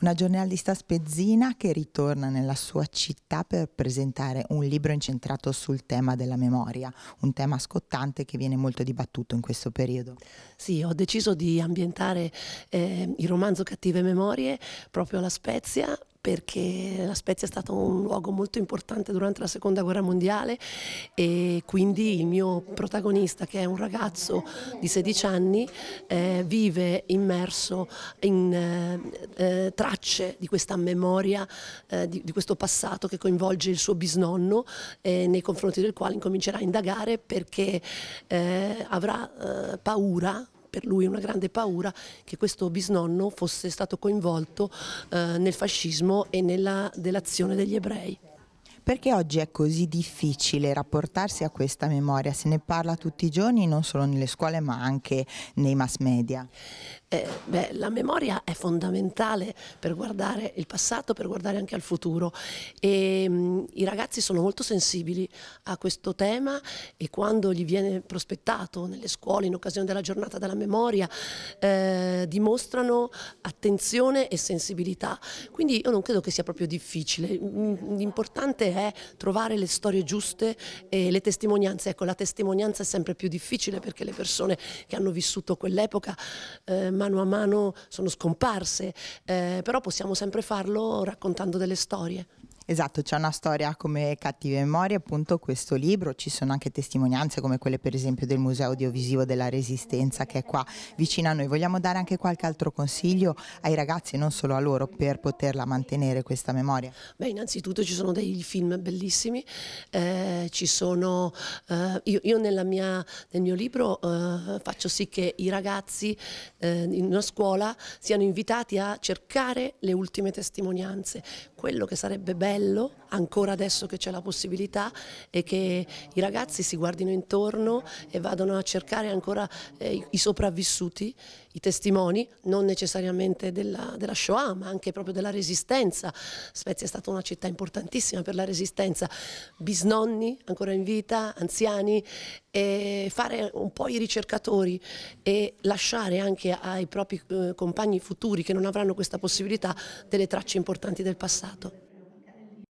Una giornalista spezzina che ritorna nella sua città per presentare un libro incentrato sul tema della memoria, un tema scottante che viene molto dibattuto in questo periodo. Sì, ho deciso di ambientare eh, il romanzo Cattive Memorie proprio alla Spezia, perché la Spezia è stato un luogo molto importante durante la seconda guerra mondiale e quindi il mio protagonista che è un ragazzo di 16 anni eh, vive immerso in eh, eh, tracce di questa memoria, eh, di, di, questo passato che coinvolge il suo bisnonno eh, nei confronti del quale incomincerà a indagare perché eh, avrà paura per lui una grande paura che questo bisnonno fosse stato coinvolto eh, nel fascismo e nella delazione degli ebrei. Perché oggi è così difficile rapportarsi a questa memoria? Se ne parla tutti i giorni, non solo nelle scuole ma anche nei mass media. Eh, beh, la memoria è fondamentale per guardare il passato, per guardare anche al futuro e ehm, mh, i ragazzi sono molto sensibili a questo tema e quando gli viene prospettato nelle scuole in occasione della giornata della memoria eh, dimostrano attenzione e sensibilità. Quindi io non credo che sia proprio difficile, mm, l'importante è trovare le storie giuste e le testimonianze. Ecco, la testimonianza è sempre più difficile perché le persone che hanno vissuto quell'epoca eh, mano a mano sono scomparse, eh, però possiamo sempre farlo raccontando delle storie. Esatto, c'è una storia come Cattive Memorie, appunto questo libro, ci sono anche testimonianze come quelle per esempio del Museo Audiovisivo della Resistenza che è qua vicino a noi. Vogliamo dare anche qualche altro consiglio ai ragazzi, non solo a loro, per poterla mantenere questa memoria? Beh, innanzitutto ci sono dei film bellissimi, eh, ci sono, eh, io, io mia, nel mio libro eh, faccio sì che i ragazzi eh, in una scuola siano invitati a cercare le ultime testimonianze, quello che sarebbe bello bello, ancora adesso che c'è la possibilità, e che i ragazzi si guardino intorno e vadano a cercare ancora eh, i sopravvissuti, i testimoni, non necessariamente della, della, Shoah, ma anche proprio della resistenza. Spezia è stata una città importantissima per la resistenza. Bisnonni ancora in vita, anziani, e fare un po' i ricercatori e lasciare anche ai propri eh, compagni futuri che non avranno questa possibilità delle tracce importanti del passato.